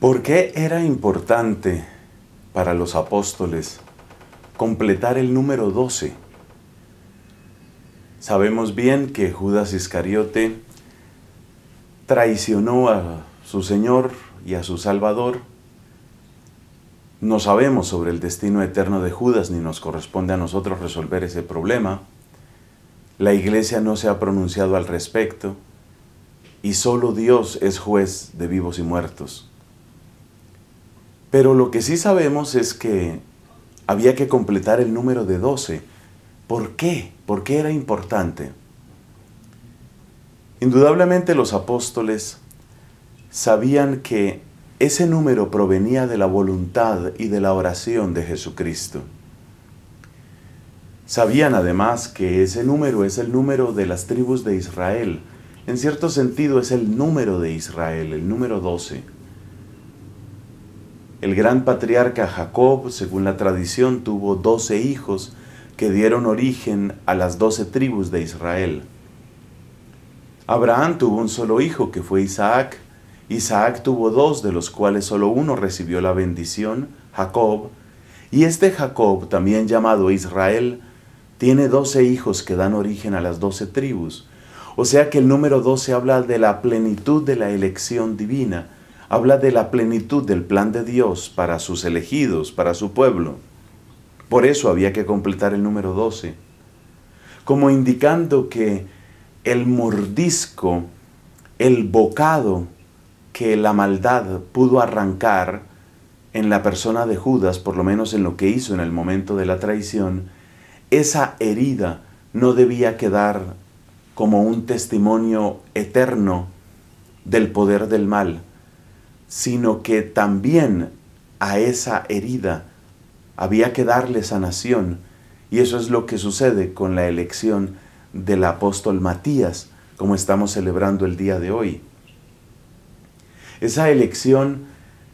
¿Por qué era importante para los apóstoles completar el número 12? Sabemos bien que Judas Iscariote traicionó a su Señor y a su Salvador. No sabemos sobre el destino eterno de Judas ni nos corresponde a nosotros resolver ese problema. La iglesia no se ha pronunciado al respecto y solo Dios es juez de vivos y muertos. Pero lo que sí sabemos es que había que completar el número de 12. ¿Por qué? ¿Por qué era importante? Indudablemente los apóstoles sabían que ese número provenía de la voluntad y de la oración de Jesucristo. Sabían además que ese número es el número de las tribus de Israel. En cierto sentido es el número de Israel, el número 12. El gran patriarca Jacob, según la tradición, tuvo doce hijos que dieron origen a las doce tribus de Israel. Abraham tuvo un solo hijo, que fue Isaac. Isaac tuvo dos, de los cuales solo uno recibió la bendición, Jacob. Y este Jacob, también llamado Israel, tiene doce hijos que dan origen a las doce tribus. O sea que el número doce habla de la plenitud de la elección divina habla de la plenitud del plan de Dios para sus elegidos, para su pueblo. Por eso había que completar el número 12, como indicando que el mordisco, el bocado que la maldad pudo arrancar en la persona de Judas, por lo menos en lo que hizo en el momento de la traición, esa herida no debía quedar como un testimonio eterno del poder del mal, sino que también a esa herida había que darle sanación. Y eso es lo que sucede con la elección del apóstol Matías, como estamos celebrando el día de hoy. Esa elección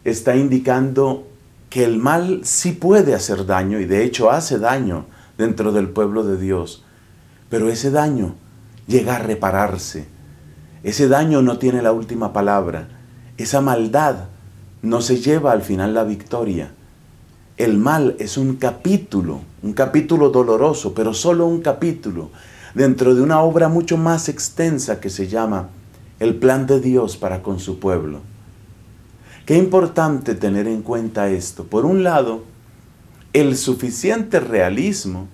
está indicando que el mal sí puede hacer daño y de hecho hace daño dentro del pueblo de Dios, pero ese daño llega a repararse. Ese daño no tiene la última palabra esa maldad no se lleva al final la victoria. El mal es un capítulo, un capítulo doloroso, pero solo un capítulo, dentro de una obra mucho más extensa que se llama El plan de Dios para con su pueblo. Qué importante tener en cuenta esto. Por un lado, el suficiente realismo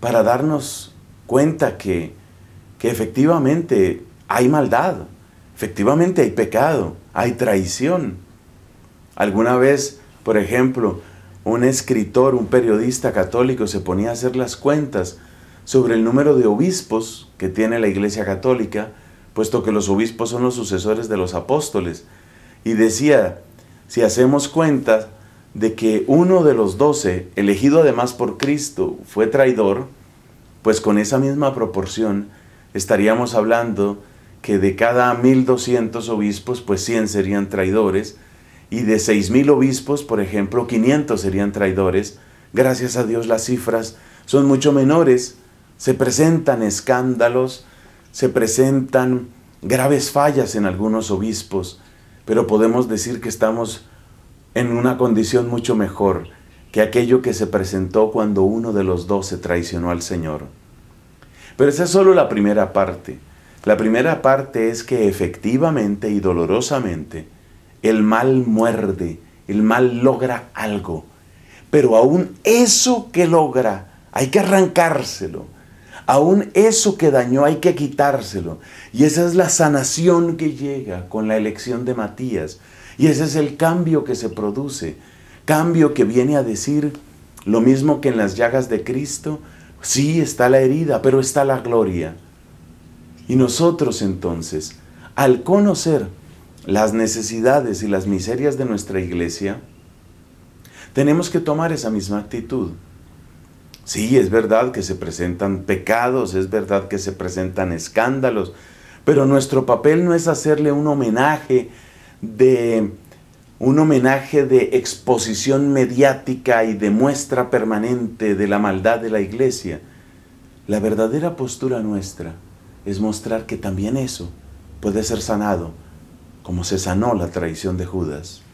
para darnos cuenta que, que efectivamente hay maldad, efectivamente hay pecado, hay traición. Alguna vez, por ejemplo, un escritor, un periodista católico se ponía a hacer las cuentas sobre el número de obispos que tiene la Iglesia Católica, puesto que los obispos son los sucesores de los apóstoles. Y decía, si hacemos cuenta de que uno de los doce, elegido además por Cristo, fue traidor, pues con esa misma proporción estaríamos hablando que de cada 1.200 obispos, pues 100 serían traidores, y de 6.000 obispos, por ejemplo, 500 serían traidores. Gracias a Dios las cifras son mucho menores, se presentan escándalos, se presentan graves fallas en algunos obispos, pero podemos decir que estamos en una condición mucho mejor que aquello que se presentó cuando uno de los dos se traicionó al Señor. Pero esa es solo la primera parte. La primera parte es que efectivamente y dolorosamente el mal muerde, el mal logra algo, pero aún eso que logra hay que arrancárselo. Aún eso que dañó hay que quitárselo. Y esa es la sanación que llega con la elección de Matías. Y ese es el cambio que se produce. Cambio que viene a decir lo mismo que en las llagas de Cristo. Sí está la herida, pero está la gloria. Y nosotros entonces, al conocer las necesidades y las miserias de nuestra iglesia, tenemos que tomar esa misma actitud. Sí, es verdad que se presentan pecados, es verdad que se presentan escándalos, pero nuestro papel no es hacerle un homenaje de un homenaje de exposición mediática y de muestra permanente de la maldad de la iglesia. La verdadera postura nuestra es mostrar que también eso puede ser sanado, como se sanó la traición de Judas.